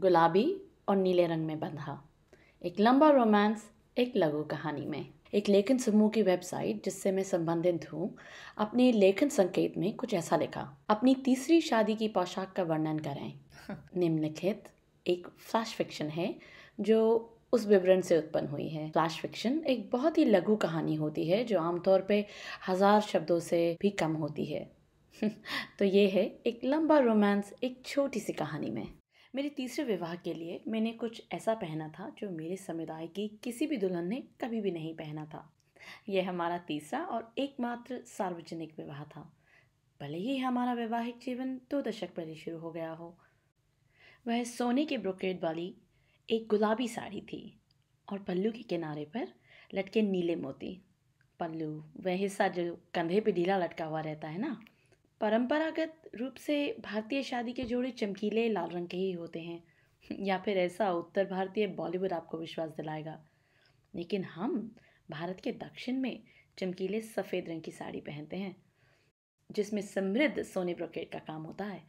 गुलाबी और नीले रंग में बंधा एक लंबा रोमांस एक लघु कहानी में एक लेखन समूह की वेबसाइट जिससे मैं संबंधित हूँ अपने लेखन संकेत में कुछ ऐसा लिखा अपनी तीसरी शादी की पोशाक का वर्णन करें निम्नलिखित एक फ्लैश फिक्शन है जो उस विवरण से उत्पन्न हुई है फ्लैश फिक्शन एक बहुत ही लघु कहानी होती है जो आमतौर पे हजार शब्दों से भी कम होती है तो ये है एक लंबा रोमांस एक छोटी सी कहानी में मेरे तीसरे विवाह के लिए मैंने कुछ ऐसा पहना था जो मेरे समुदाय की किसी भी दुल्हन ने कभी भी नहीं पहना था यह हमारा तीसरा और एकमात्र सार्वजनिक विवाह था भले ही हमारा वैवाहिक जीवन दो दशक पहले शुरू हो गया हो वह सोने के ब्रोकेट वाली एक गुलाबी साड़ी थी और पल्लू के किनारे पर लटके नीले मोती पल्लू वह हिस्सा जो कंधे पे ढीला लटका हुआ रहता है ना परंपरागत रूप से भारतीय शादी के जोड़े चमकीले लाल रंग के ही होते हैं या फिर ऐसा उत्तर भारतीय बॉलीवुड आपको विश्वास दिलाएगा लेकिन हम भारत के दक्षिण में चमकीले सफ़ेद रंग की साड़ी पहनते हैं जिसमें समृद्ध सोने ब्रोकेट का काम होता है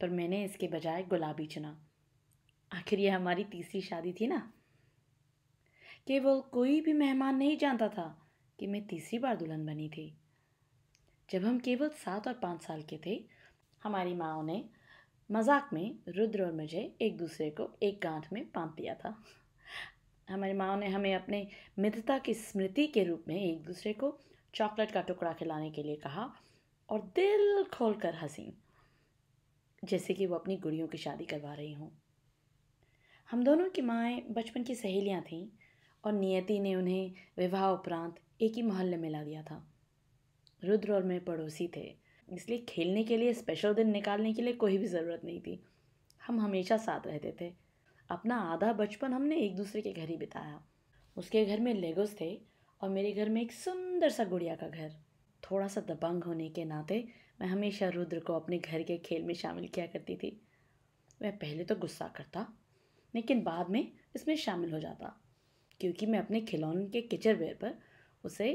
पर मैंने इसके बजाय गुलाबी चुना आखिर यह हमारी तीसरी शादी थी ना केवल कोई भी मेहमान नहीं जानता था कि मैं तीसरी बार दुल्हन बनी थी जब हम केवल सात और पाँच साल के थे हमारी माओ ने मजाक में रुद्र और मुझे एक दूसरे को एक गांठ में पाँप दिया था हमारी माओ ने हमें अपने मित्रता की स्मृति के रूप में एक दूसरे को चॉकलेट का टुकड़ा खिलाने के लिए कहा और दिल खोल कर हंसी जैसे कि वो अपनी गुड़ियों की शादी करवा रही हूँ हम दोनों की माएँ बचपन की सहेलियाँ थीं और नियति ने उन्हें विवाह उपरांत एक ही मोहल्ले में ला दिया था रुद्र और मैं पड़ोसी थे इसलिए खेलने के लिए स्पेशल दिन निकालने के लिए कोई भी ज़रूरत नहीं थी हम हमेशा साथ रहते थे अपना आधा बचपन हमने एक दूसरे के घर ही बिताया उसके घर में लेगोस थे और मेरे घर में एक सुंदर सा गुड़िया का घर थोड़ा सा दबंग होने के नाते मैं हमेशा रुद्र को अपने घर के खेल में शामिल किया करती थी मैं पहले तो गुस्सा करता लेकिन बाद में इसमें शामिल हो जाता क्योंकि मैं अपने खिलौने के किचरवेयर पर उसे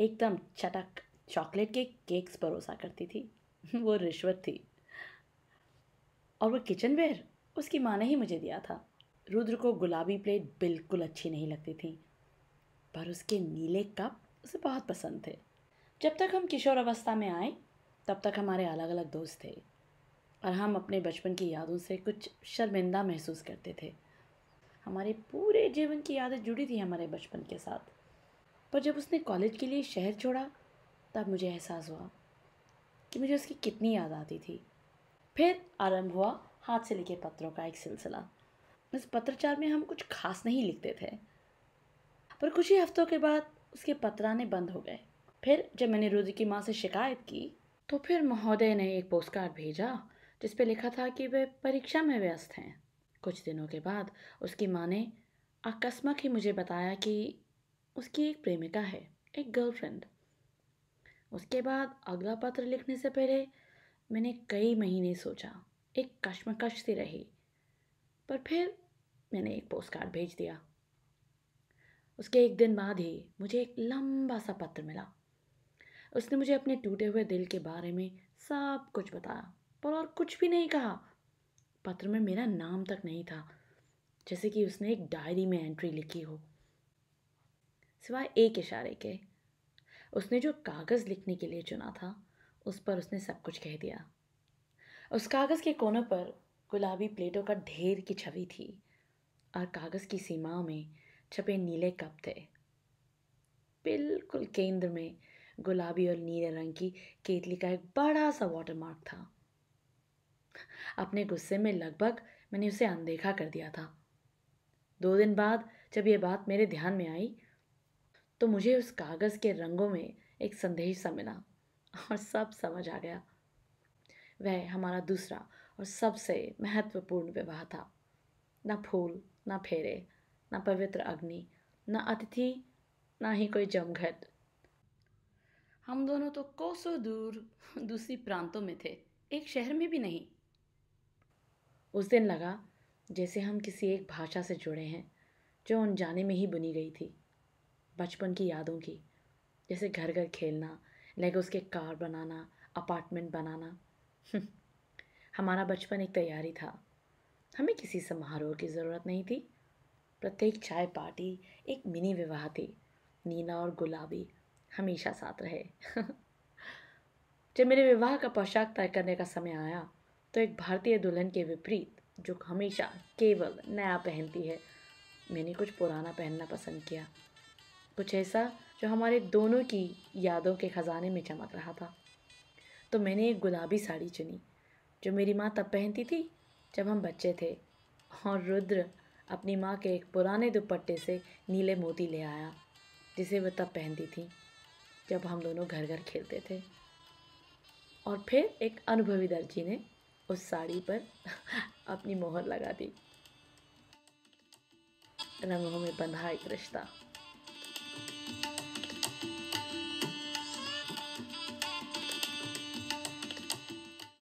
एकदम चटक चॉकलेट के केक्स परोसा करती थी वो रिश्वत थी और वो किचन वेयर उसकी माँ ने ही मुझे दिया था रुद्र को गुलाबी प्लेट बिल्कुल अच्छी नहीं लगती थी पर उसके नीले कप उसे बहुत पसंद थे जब तक हम किशोर अवस्था में आए तब तक हमारे अलग अलग दोस्त थे और हम अपने बचपन की यादों से कुछ शर्मिंदा महसूस करते थे हमारे पूरे जीवन की यादें जुड़ी थी हमारे बचपन के साथ पर जब उसने कॉलेज के लिए शहर छोड़ा तब मुझे एहसास हुआ कि मुझे उसकी कितनी याद आती थी फिर आरंभ हुआ हाथ से लिखे पत्रों का एक सिलसिला इस पत्रचार में हम कुछ खास नहीं लिखते थे पर कुछ ही हफ्तों के बाद उसके पत्राने बंद हो गए फिर जब मैंने रोजी की माँ से शिकायत की तो फिर महोदय ने एक पोस्ट कार्ड भेजा जिस पर लिखा था कि वे परीक्षा में व्यस्त हैं कुछ दिनों के बाद उसकी माँ ने आकस्मक ही मुझे बताया कि उसकी एक प्रेमिका है एक गर्लफ्रेंड उसके बाद अगला पत्र लिखने से पहले मैंने कई महीने सोचा एक कश्मकश सी रही पर फिर मैंने एक पोस्ट कार्ड भेज दिया उसके एक दिन बाद ही मुझे एक लंबा सा पत्र मिला उसने मुझे अपने टूटे हुए दिल के बारे में सब कुछ बताया पर और कुछ भी नहीं कहा पत्र में मेरा नाम तक नहीं था जैसे कि उसने एक डायरी में एंट्री लिखी हो सिवाय एक इशारे के उसने जो कागज़ लिखने के लिए चुना था उस पर उसने सब कुछ कह दिया उस कागज़ के कोनों पर गुलाबी प्लेटों का ढेर की छवि थी और कागज़ की सीमाओं में छपे नीले कप थे बिल्कुल केंद्र में गुलाबी और नीले रंग की केतली का एक बड़ा सा वाटर मार्क था अपने गुस्से में लगभग मैंने उसे अनदेखा कर दिया था दो दिन बाद जब यह बात मेरे ध्यान में आई तो मुझे उस कागज़ के रंगों में एक संदेश सा मिला और सब समझ आ गया वह हमारा दूसरा और सबसे महत्वपूर्ण विवाह था ना फूल ना फेरे ना पवित्र अग्नि ना अतिथि ना ही कोई जमघट हम दोनों तो कोसों दूर दूसरी प्रांतों में थे एक शहर में भी नहीं उस दिन लगा जैसे हम किसी एक भाषा से जुड़े हैं जो अनजाने में ही बुनी गई थी बचपन की यादों की जैसे घर घर खेलना लेगोस उसके कार बनाना अपार्टमेंट बनाना हम्म, हमारा बचपन एक तैयारी था हमें किसी समारोह की ज़रूरत नहीं थी प्रत्येक चाय पार्टी एक मिनी विवाह थी नीला और गुलाबी हमेशा साथ रहे जब मेरे विवाह का पोशाक तय करने का समय आया तो एक भारतीय दुल्हन के विपरीत जो हमेशा केवल नया पहनती है मैंने कुछ पुराना पहनना पसंद किया कुछ ऐसा जो हमारे दोनों की यादों के ख़जाने में चमक रहा था तो मैंने एक गुलाबी साड़ी चुनी जो मेरी माँ तब पहनती थी जब हम बच्चे थे और रुद्र अपनी माँ के एक पुराने दुपट्टे से नीले मोती ले आया जिसे वह तब पहनती थी जब हम दोनों घर घर खेलते थे और फिर एक अनुभवी दर्जी ने उस साड़ी पर अपनी मोहर लगा दी रंगों में बंधा एक रिश्ता